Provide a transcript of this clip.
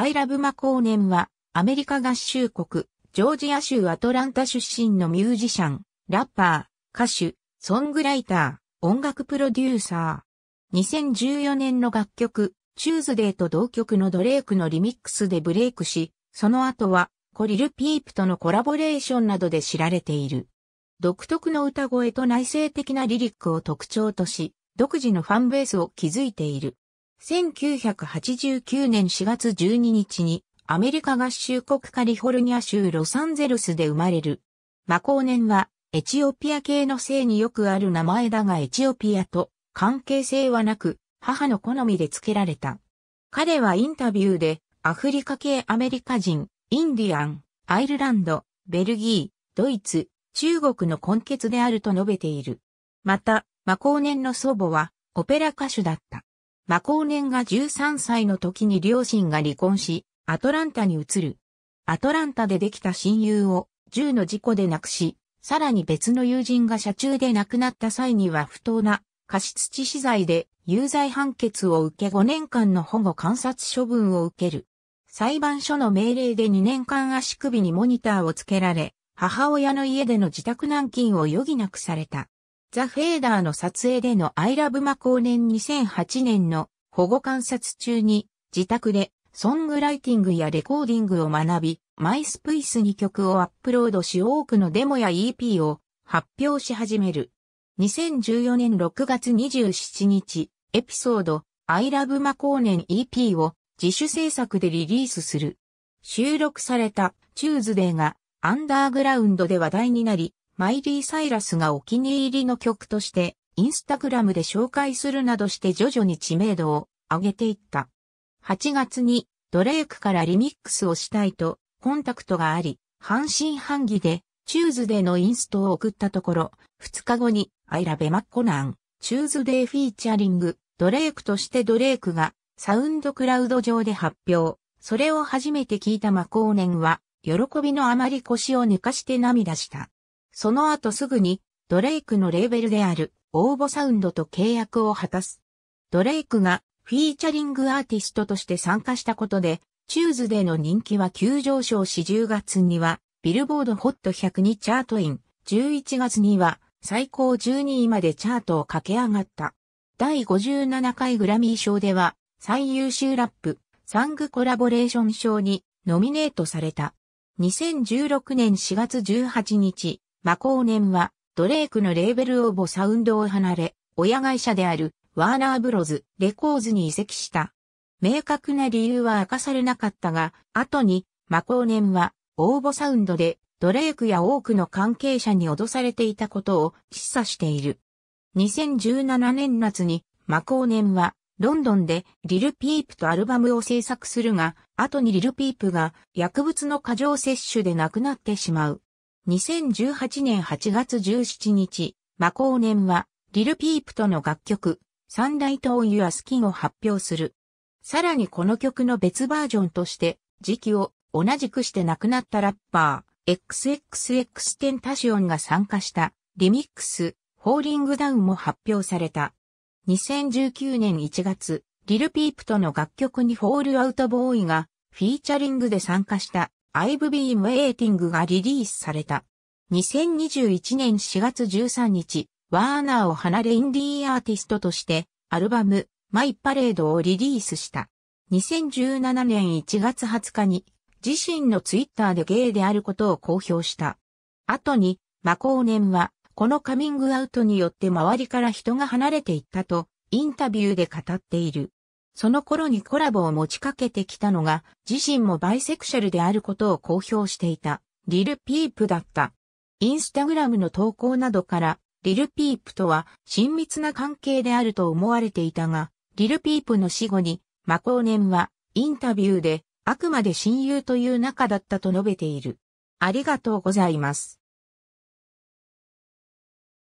アイラブ・マコーネンは、アメリカ合衆国、ジョージア州アトランタ出身のミュージシャン、ラッパー、歌手、ソングライター、音楽プロデューサー。2014年の楽曲、チューズデーと同曲のドレイクのリミックスでブレイクし、その後は、コリル・ピープとのコラボレーションなどで知られている。独特の歌声と内省的なリリックを特徴とし、独自のファンベースを築いている。1989年4月12日にアメリカ合衆国カリフォルニア州ロサンゼルスで生まれる。マコーネンはエチオピア系の性によくある名前だがエチオピアと関係性はなく母の好みで付けられた。彼はインタビューでアフリカ系アメリカ人、インディアン、アイルランド、ベルギー、ドイツ、中国の根血であると述べている。また、マコーネンの祖母はオペラ歌手だった。マコーネンが13歳の時に両親が離婚し、アトランタに移る。アトランタでできた親友を銃の事故で亡くし、さらに別の友人が車中で亡くなった際には不当な過失致死罪で有罪判決を受け5年間の保護観察処分を受ける。裁判所の命令で2年間足首にモニターをつけられ、母親の家での自宅軟禁を余儀なくされた。ザ・フェーダーの撮影でのアイラブマ後年2008年の保護観察中に自宅でソングライティングやレコーディングを学び、マイスプイスに曲をアップロードし多くのデモや EP を発表し始める。2014年6月27日、エピソード、アイラブマ後年 EP を自主制作でリリースする。収録されたチューズデーがアンダーグラウンドで話題になり、マイリー・サイラスがお気に入りの曲として、インスタグラムで紹介するなどして徐々に知名度を上げていった。8月にドレイクからリミックスをしたいとコンタクトがあり、半信半疑でチューズデーのインストを送ったところ、2日後にアイラベマッコナン、チューズデーフィーチャリング、ドレイクとしてドレイクがサウンドクラウド上で発表。それを初めて聞いたマコーネンは、喜びのあまり腰を抜かして涙した。その後すぐに、ドレイクのレーベルである、オーボサウンドと契約を果たす。ドレイクが、フィーチャリングアーティストとして参加したことで、チューズでの人気は急上昇し10月には、ビルボードホット100にチャートイン、11月には、最高12位までチャートを駆け上がった。第57回グラミー賞では、最優秀ラップ、サングコラボレーション賞にノミネートされた。2016年4月18日、マコーネンは、ドレイクのレーベルオーボサウンドを離れ、親会社である、ワーナーブロズ、レコーズに移籍した。明確な理由は明かされなかったが、後に、マコーネンは、オーボサウンドで、ドレイクや多くの関係者に脅されていたことを示唆している。2017年夏に、マコーネンは、ロンドンでリルピープとアルバムを制作するが、後にリルピープが薬物の過剰摂取で亡くなってしまう。2018年8月17日、マコーネンは、リルピープとの楽曲、サンライトオンユアスキンを発表する。さらにこの曲の別バージョンとして、時期を同じくして亡くなったラッパー、XXX テンタシオンが参加した、リミックス、ホーリングダウンも発表された。2019年1月、リルピープとの楽曲にホールアウトボーイが、フィーチャリングで参加した I've Been Waiting がリリースされた。2021年4月13日、ワーナーを離れインディーアーティストとして、アルバム、マイパレードをリリースした。2017年1月20日に、自身のツイッターでゲイであることを公表した。後に、マコーネンは、このカミングアウトによって周りから人が離れていったと、インタビューで語っている。その頃にコラボを持ちかけてきたのが、自身もバイセクシャルであることを公表していた、リル・ピープだった。インスタグラムの投稿などから、リル・ピープとは親密な関係であると思われていたが、リル・ピープの死後に、マコーネンは、インタビューで、あくまで親友という仲だったと述べている。ありがとうございます。